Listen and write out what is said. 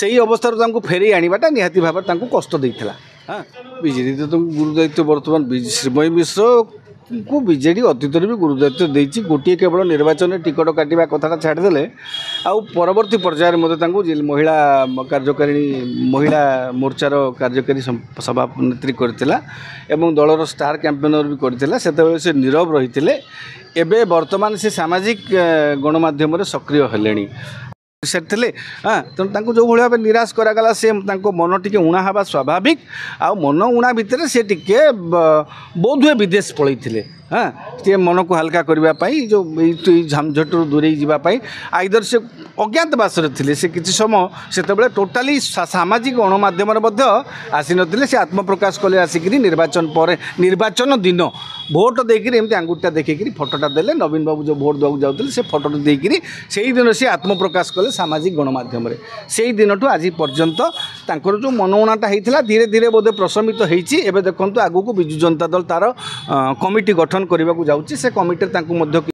সেই অবস্থার তাঁকু ফেরাই আনবাটা নিহতি ভাবে তাঁকু কষ্ট দিয়েছিল হ্যাঁ বিজেডি তো গুরুদায়িত্ব বর্তমান শ্রীময়ী মিশ্র কু বিজেডি অতীতরে বি গুরুদায়িত্ব দিয়েছি গোটিয়ে কেবল নির্বাচনের টিকট কাটিবা কথাটা ছাড়িদেলে আবর্তী পর্যায়ে মধ্যে তা মহিলা কার্যকারিণী মহিলা মোর্চার কার্যকারী সভানেত্রী করে এবং দলর স্টার ক্যাম্পেনর বি করে সেতবে সে নীরব রয়েছে এবে বর্তমান সে সামাজিক গণমাধ্যমে সক্রিয় হলে ସେଠି ଥିଲେ ତେଣୁ ତାଙ୍କୁ ଯେଉଁଭଳି ଭାବେ ନିରାଶ କରାଗଲା ସେ ତାଙ୍କ ମନ ଟିକେ ଉଣା ହେବା ସ୍ୱାଭାବିକ ଆଉ ମନ ଉଣା ଭିତରେ ସେ ଟିକେ ବୋଧହୁଏ ବିଦେଶ ପଳାଇଥିଲେ হ্যাঁ ଟିକେ ମନକୁ ହାଲକା କରିବା ପାଇଁ ଯେଉଁ ଏଇ ଝାମଝଟରୁ ଦୂରେଇ ଯିବା ପାଇଁ ଆଇଦର ସେ ଅଜ୍ଞାତବାସରେ ଥିଲେ ସେ କିଛି ସମୟ ସେତେବେଳେ ଟୋଟାଲି ସାମାଜିକ ଗଣମାଧ୍ୟମରେ ମଧ୍ୟ ଆସିନଥିଲେ ସେ ଆତ୍ମପ୍ରକାଶ କଲେ ଆସିକିରି ନିର୍ବାଚନ ପରେ ନିର୍ବାଚନ ଦିନ ଭୋଟ ଦେଇକିରି ଏମିତି ଆଙ୍ଗୁଠିଟା ଦେଖିକିରି ଫଟୋଟା ଦେଲେ ନବୀନ ବାବୁ ଯେଉଁ ଭୋଟ ଦେବାକୁ ଯାଉଥିଲେ ସେ ଫଟୋଟା ଦେଇକିରି ସେଇ ଦିନ ସେ ଆତ୍ମପ୍ରକାଶ କଲେ ସାମାଜିକ ଗଣମାଧ୍ୟମରେ ସେଇ ଦିନଠୁ ଆଜି ପର୍ଯ୍ୟନ୍ତ ତାଙ୍କର ଯେଉଁ ମନଉଣାଟା ହେଇଥିଲା ଧୀରେ ଧୀରେ ବୋଧେ ପ୍ରଶମିତ ହେଇଛି ଏବେ ଦେଖନ୍ତୁ ଆଗକୁ ବିଜୁ ଜନତା ଦଳ ତା'ର କମିଟି ଗଠନ କରିବାକୁ ଯାଉଛି ସେ କମିଟିରେ ତାଙ୍କୁ ମଧ୍ୟ